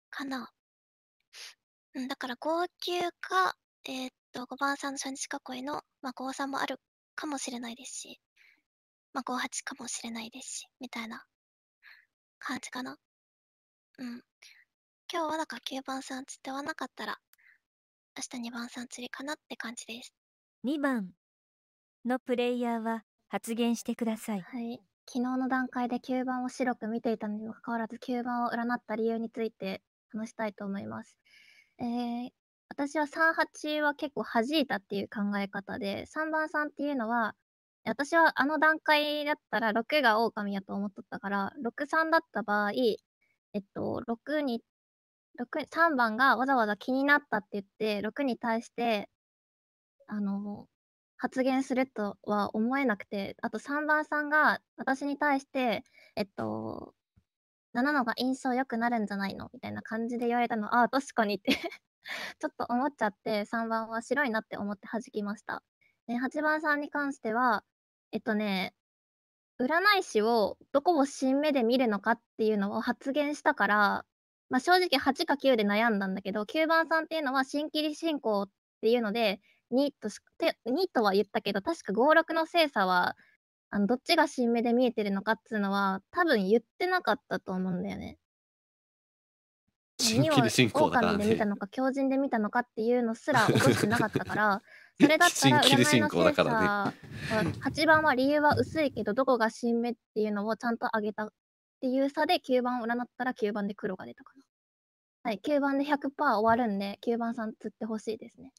かな。うん、だから号泣か、えー、っと、5番さんの初日囲いの、まあ、5 3もあるかもしれないですし、まあ、5 8かもしれないですし、みたいな感じかな。うん。今日はだか9番さん釣ってはなかったら、明日2番さん釣りかなって感じです。2番のプレイヤーは発言してください。はい。昨日の段階で9番を白く見ていたのにもかかわらず9番を占った理由について話したいと思います。えー、私は38は結構弾いたっていう考え方で3番さんっていうのは私はあの段階だったら6が狼やと思っとったから、63だった場合、えっと、6に、3番がわざわざ気になったって言って、6に対して、あの、発言するとは思えなくて、あと3番さんが私に対して、えっと、7のが印象良くなるんじゃないのみたいな感じで言われたの、ああ、確かにって ちょっと思っちゃって、3番は白いなって思って弾きました。で8番さんに関しては、えっとね、占い師をどこを新目で見るのかっていうのを発言したから、まあ、正直8か9で悩んだんだけど、9番さんっていうのは新規り進行っていうので、2とし2とは言ったけど、確か5、6の精査は、あのどっちが新芽で見えてるのかっつうのは、多分言ってなかったと思うんだよね。新規理進行だから、ね、狼で見たのか、狂人で見たのかっていうのすら覚してなかったから、それだったら占いの査、ね、8番は理由は薄いけどどこが新目っていうのをちゃんと上げたっていう差で9番を占ったら9番で黒が出たかな。はい、9番で100%終わるんで9番さん釣ってほしいですね。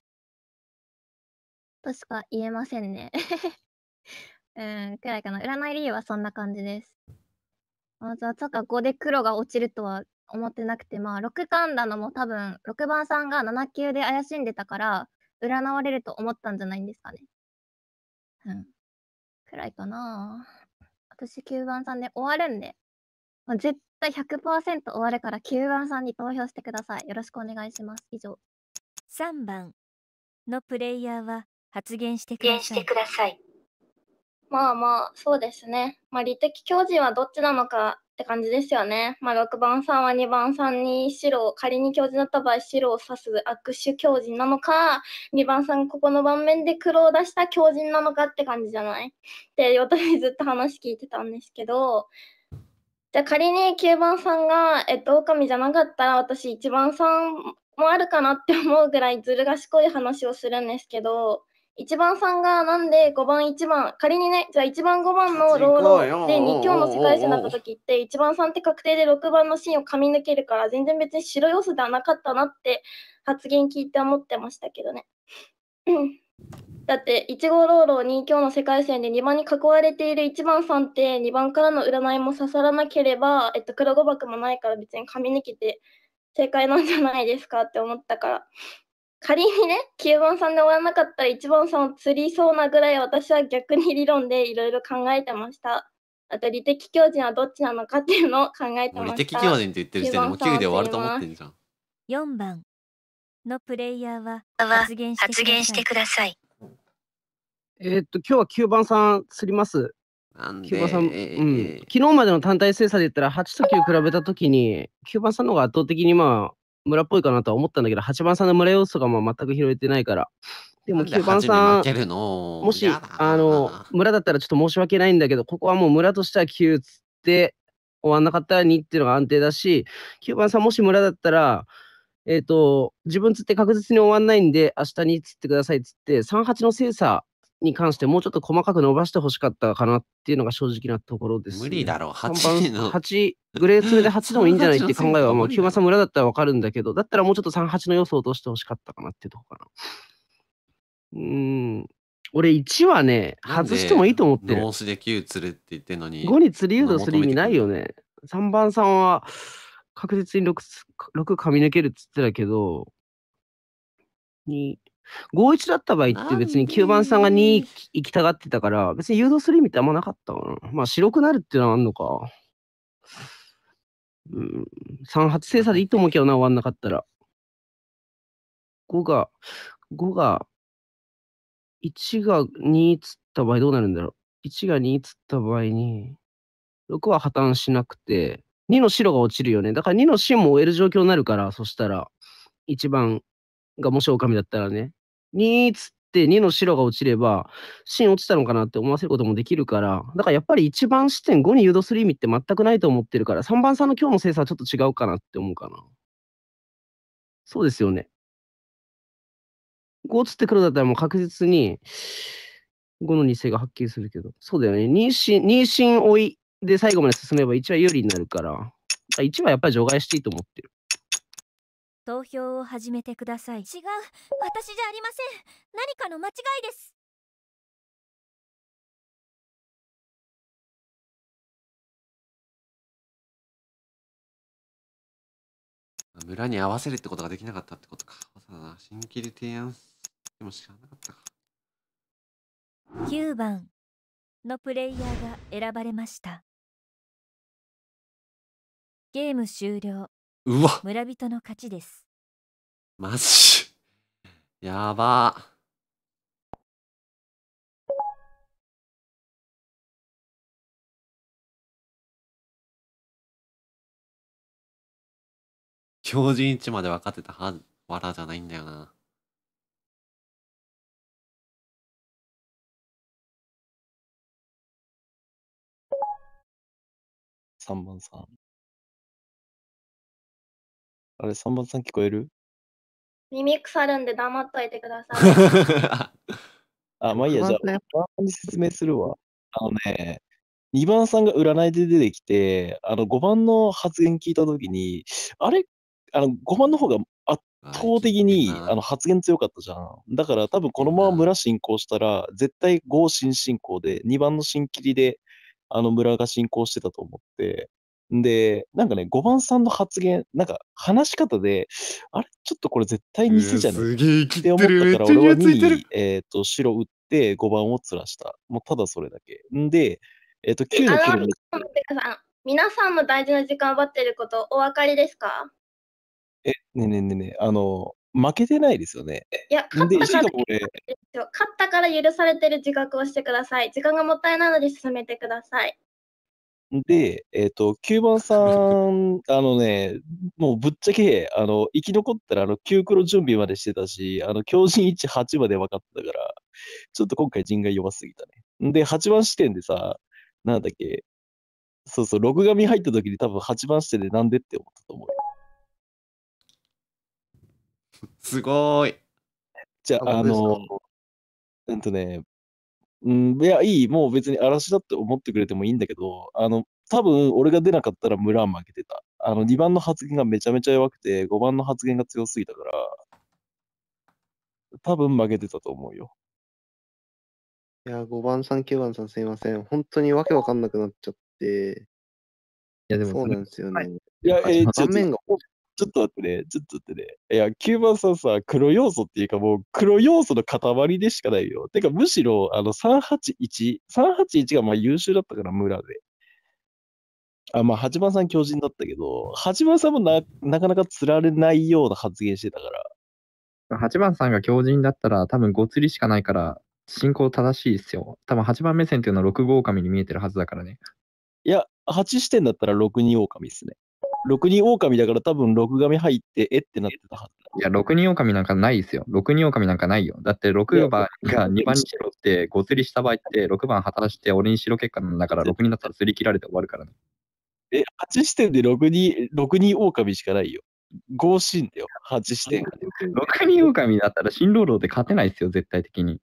としか言えませんね。うん、くらいかな。占い理由はそんな感じです。まずはっか5で黒が落ちるとは思ってなくて、まあ、6んだのも多分、6番さんが7級で怪しんでたから、占われると思ったんじゃないんですかね。うん。くらいかな私9番さんで終わるんで、ま絶対100%終わるから9番さんに投票してください。よろしくお願いします。以上。3番のプレイヤーは発言してください。まあまあ、そうですね。まあ、理的教人はどっちなのかって感じですよね。まあ、6番さんは2番さんに白を仮に強示だった場合白を指す握手強示なのか2番さんここの盤面で黒を出した強靭なのかって感じじゃないってずっと話聞いてたんですけどじゃあ仮に9番さんがえっと狼じゃなかったら私1番さんもあるかなって思うぐらいずる賢い話をするんですけど1番さんがなんで5番1番仮にねじゃあ1番5番のローラーで2強の世界線になった時って1番さんって確定で6番の芯を噛み抜けるから全然別に白要素ではなかったなって発言聞いて思ってましたけどね。だって1号ローロー2強の世界線で2番に囲われている1番さんって2番からの占いも刺さらなければ、えっと、黒五幕もないから別に噛み抜けて正解なんじゃないですかって思ったから。仮にね9番さんで終わらなかったら1番さんを釣りそうなぐらい私は逆に理論でいろいろ考えてましたあと理的強人はどっちなのかっていうのを考えてました理的強人って言ってる時点でもう9で終わると思ってんじゃん4番のプレイヤーは発言してくださいえー、っと今日は9番さん釣りますなんで、うん、昨日までの単体精査で言ったら8と9比べた時に9番さんの方が圧倒的にまあ村っぽいかなとは思ったんだけど、8番さんの村要素がまあ全く拾えてないから。でも9番さん、もし、あの、村だったらちょっと申し訳ないんだけど、ここはもう村としては9つって終わんなかったら2っていうのが安定だし、9番さんもし村だったら、えっ、ー、と、自分つって確実に終わんないんで、明日につってくださいっつって、38の精査に関してもうちょっと細かく伸ばしてほしかったかなっていうのが正直なところです、ね、無理だろう、8の。8、グレー詰めで8でもいいんじゃないって 考えは、まあ、9番さん村だったらわかるんだけど、だったらもうちょっと38の要素を落としてほしかったかなっていうところかな。うん、俺1はね、外してもいいと思ってる。脳死で9釣るって言ってんのに。5に釣り誘導する意味ないよね。3番さんは確実に 6, 6噛み抜けるっつってたけど、2、5-1だった場合って別に9番さんが2行きたがってたから、別に誘導する意味ってあんまなかったかな。まあ白くなるっていうのはあんのか。うん、3-8精査でいいと思うけどな、終わんなかったら。5が、5が、1が2つった場合どうなるんだろう。1が2つった場合に、6は破綻しなくて、2の白が落ちるよね。だから2の芯も終える状況になるから、そしたら、1番がもし狼だったらね、2つって2の白が落ちれば、芯落ちたのかなって思わせることもできるから、だからやっぱり1番視点5に誘導する意味って全くないと思ってるから、3番さんの今日の精査はちょっと違うかなって思うかな。そうですよね。5つって黒だったらもう確実に5の2性がはっきりするけど、そうだよね。妊娠、妊娠追いで最後まで進めば1は有利になるから、1はやっぱり除外していいと思ってる。投票を始めてください違う私じゃありません何かの間違いです村に合わせるってことができなかったってことかそうだな新規で提案もなかったか9番のプレイヤーが選ばれましたゲーム終了うわ村人の勝ちですマジ やば強靭位置まで分かってたはわらじゃないんだよな3番さんあれ、3番さん聞こえる耳腐るんで黙っといてください。あ、まあいいや、じゃあ、番さんに説明するわ。あのね、2番さんが占いで出てきて、あの5番の発言聞いたときに、あれあの5番の方が圧倒的にあの発言強かったじゃん。だから多分このまま村進行したら、絶対5新進行で、2番の新切りであの村が進行してたと思って、で、なんかね、5番さんの発言、なんか話し方で、あれちょっとこれ絶対偽じゃない、すげえ切って思ったから、俺は2に、えっ、ー、と、白打って5番をずらした。もうただそれだけ。んで、えっ、ー、と、9の9の皆さんも大事な時間を奪ってることお分かりですかえ、ねねねねあの、負けてないですよね。いや、勝ったから勝ったから許されてる自覚をしてください。時間がもったいないので進めてください。で、えっ、ー、と、9番さん、あのね、もうぶっちゃけ、あの、生き残ったら、あの、9黒準備までしてたし、あの、強靭1、8まで分かったから、ちょっと今回人が弱すぎたね。で、8番視点でさ、なんだっけ、そうそう、録画見入った時に多分8番視点でなんでって思ったと思うよ。すごい。じゃあ、あの、うんとね、うん、いや、いい、もう別に嵐だって思ってくれてもいいんだけど、あの、多分俺が出なかったら村は負けてた。あの、2番の発言がめちゃめちゃ弱くて、5番の発言が強すぎたから、多分負けてたと思うよ。いや、5番さん、9番さんすいません。本当にわけわかんなくなっちゃって。いや、でもそうなんですよね。はい、いや、えー、盤面がちょっと待ってね、ちょっと待ってね。いや、9番さんさ、黒要素っていうかもう黒要素の塊でしかないよ。てか、むしろ、あの、381、381がまあ優秀だったから、村で。あ、まあ、八番さん強靭だったけど、八番さんもな、なかなか釣られないような発言してたから。8番さんが強靭だったら、多分ご釣りしかないから、進行正しいっすよ。多分8番目線っていうのは6号狼に見えてるはずだからね。いや、8視点だったら6二狼っすね。6人狼だから多分6神入ってえってなってたはずいや、六人狼なんかないですよ。6人狼なんかないよ。だって6番が2番にしろって、ご釣りした場合って、6番果たして俺にしろ結果なんだから、6人だったら釣り切られて終わるからね。え、8視点で6人、6人狼しかないよ。5シーだよ、8視点が、6人狼だったら、新郎郎で勝てないですよ、絶対的に。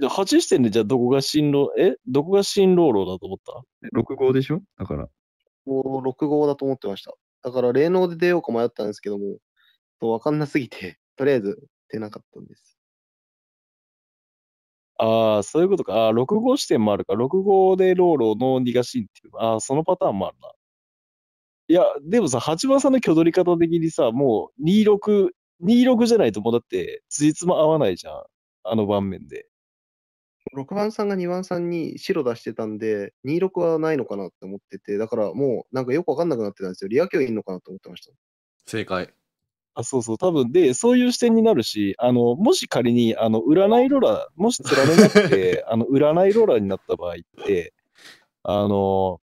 じゃ8視点でじゃあどこが新郎、え、どこが新郎働だと思った ?6 号でしょだから。6号だと思ってました。だから、霊能で出ようか迷ったんですけども、わかんなすぎて、とりあえず出なかったんです。ああ、そういうことか。あ6号視点もあるか。6号でローローの逃がしんっていう。ああ、そのパターンもあるな。いや、でもさ、8番さんの挙取り方的にさ、もう26、26じゃないともうだって、つじつま合わないじゃん。あの盤面で。6番さんが2番さんに白出してたんで、26はないのかなって思ってて、だからもうなんかよくわかんなくなってたんですよ。リア教いんのかなと思ってました。正解。あそうそう、多分で、そういう視点になるし、あのもし仮にあの占いローラー、もしれなくて、あの占いローラーになった場合って、あの、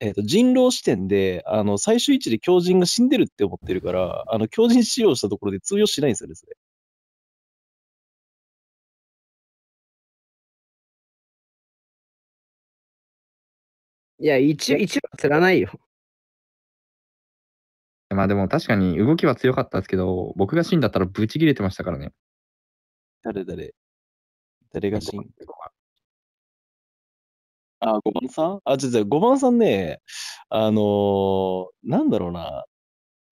えーと、人狼視点であの最終位置で狂人が死んでるって思ってるから、あの狂人使用したところで通用しないんですよね、いや、一応、一応釣らないよ。まあでも確かに動きは強かったですけど、僕が死んだったらブチ切れてましたからね。誰誰誰が死んあ、5番さんあ、ちょっと5番さんね、あのー、なんだろうな。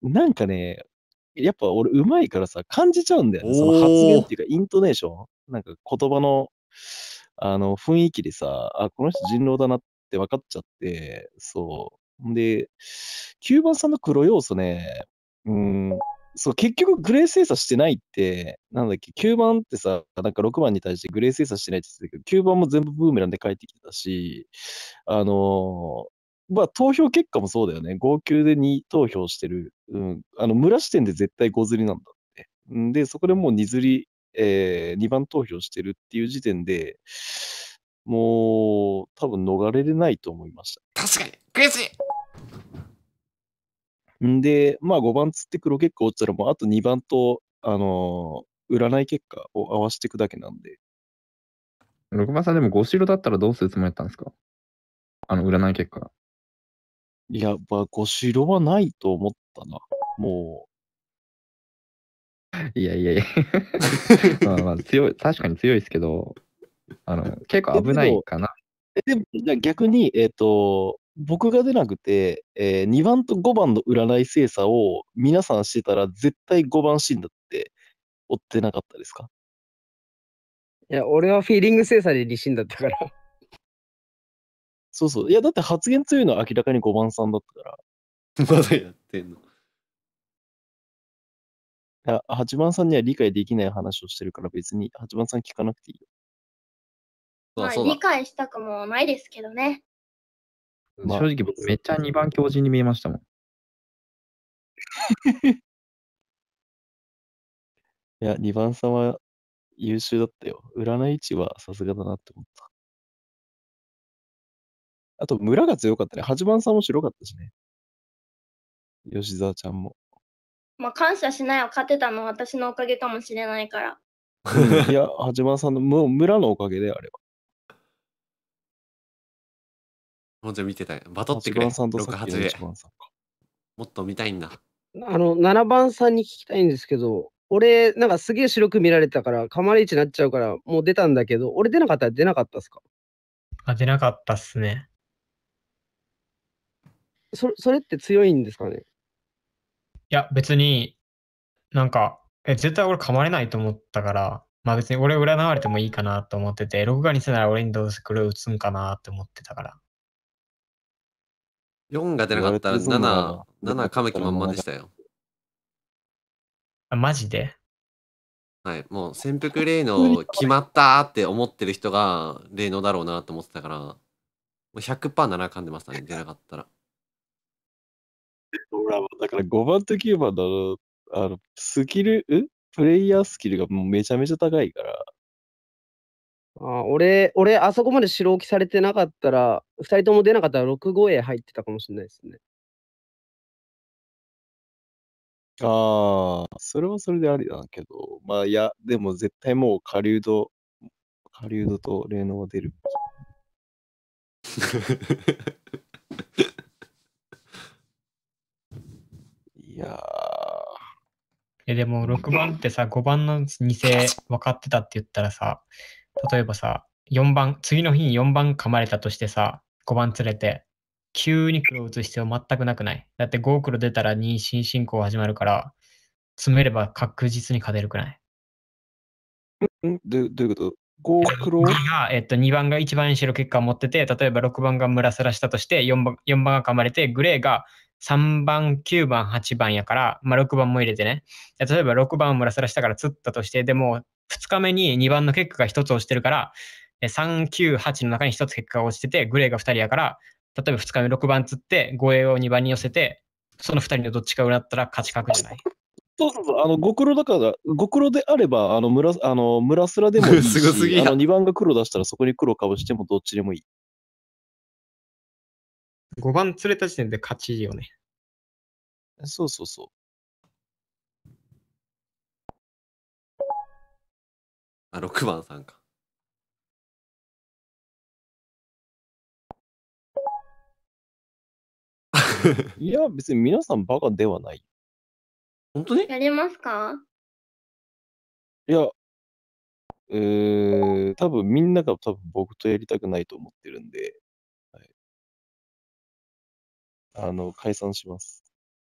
なんかね、やっぱ俺うまいからさ、感じちゃうんだよね。その発言っていうか、イントネーションなんか言葉の、あの、雰囲気でさ、あ、この人人狼だなっって分かっちゃって、そう。で、9番さんの黒要素ね、うん、そう、結局グレー精査してないって、なんだっけ、9番ってさ、なんか6番に対してグレー精査してないって言ってたけど、9番も全部ブーメランで帰ってきてたし、あのー、まあ、投票結果もそうだよね。号泣で2投票してる。うん。あの、村視点で絶対5釣りなんだって。んで、そこでもう2釣り、えー、2番投票してるっていう時点で、もう、多分逃れれないと思いました。確かに、悔しいんで、まあ5番つって黒結果落ちたら、もうあと2番と、あのー、占い結果を合わせていくだけなんで。6番さんでも5白だったらどうするつもりだったんですかあの、占い結果。いや、まあ5白はないと思ったな。もう。いやいやいや まあまあ強い、確かに強いですけど、あの 結構危ないかな。でもじゃ逆に、えーと、僕が出なくて、えー、2番と5番の占い精査を皆さんしてたら、絶対5番死んだって追ってなかったですかいや、俺はフィーリング精査で死んだったから。そうそう。いや、だって発言強いのは明らかに5番さんだったから。まだやってんの。8番さんには理解できない話をしてるから別に8番さん聞かなくていいよ。まあ、理解したくもないですけどね。まあ正直僕めっちゃ2番教授に見えましたもん。いや、2番さんは優秀だったよ。占い置はさすがだなって思った。あと、村が強かったね。8番さんも白かったしね。吉沢ちゃんも。まあ、感謝しないよ。勝てたの私のおかげかもしれないから。いや、八番さんのもう村のおかげで、あれは。もうじゃ見てたい。バトってくれ。8番さんと6番さんか。もっと見たいんだ。あの、7番さんに聞きたいんですけど、俺、なんかすげえ白く見られたから、かまれ位置になっちゃうから、もう出たんだけど、俺出なかったら出なかったっすかあ、出なかったっすね。そそれって強いんですかねいや、別に、なんか、え絶対俺噛まれないと思ったから、まあ別に俺占われてもいいかなと思ってて、録画にせなら俺にどうせこれを打つんかなって思ってたから。4が出なかったら7、7噛む気満々でしたよ。あ、マジではい、もう潜伏例の決まったって思ってる人が例のだろうなと思ってたから、もう100%パー7噛んでましたね、出なかったら。ほら、だから5番と9番だろ、あの、スキル、んプレイヤースキルがもうめちゃめちゃ高いから、あ俺、俺、あそこまで白置きされてなかったら、二人とも出なかったら6 5へ入ってたかもしれないですね。ああ、それはそれでありだけど、まあ、いや、でも絶対もう狩人、狩人と霊能は出る。いやえ、でも6番ってさ、5番の偽分かってたって言ったらさ、例えばさ、4番、次の日に4番噛まれたとしてさ、5番連れて、急に黒打つ必要全くなくないだって5黒出たら2新進行始まるから、詰めれば確実に勝てるくないんどどういうこと5黒が、えっと、2番が1番に白結果を持ってて、例えば6番がムララしたとして4番、4番が噛まれて、グレーが3番、9番、8番やから、まあ、6番も入れてね。例えば6番をムララしたから釣ったとして、でも2日目に2番の結果が1つ落ちてるから、398の中に1つ結果が落ちてて、グレーが2人やから、例えば2日目6番釣って、護衛を2番に寄せて、その2人のどっちかを占ったら勝ち確じゃない。そうそうそう、あの、ご苦労だから、ご苦労であれば、あの、村、あの、村すらでもいいし、すごすぎあの、2番が黒出したらそこに黒かぶしてもどっちでもいい。5番釣れた時点で勝ちよね。そうそうそう。あ、6番さんか。いや、別に皆さんバカではない。本当にやりますかいや、えー、多分みんなが多分僕とやりたくないと思ってるんで、はい、あの、解散します。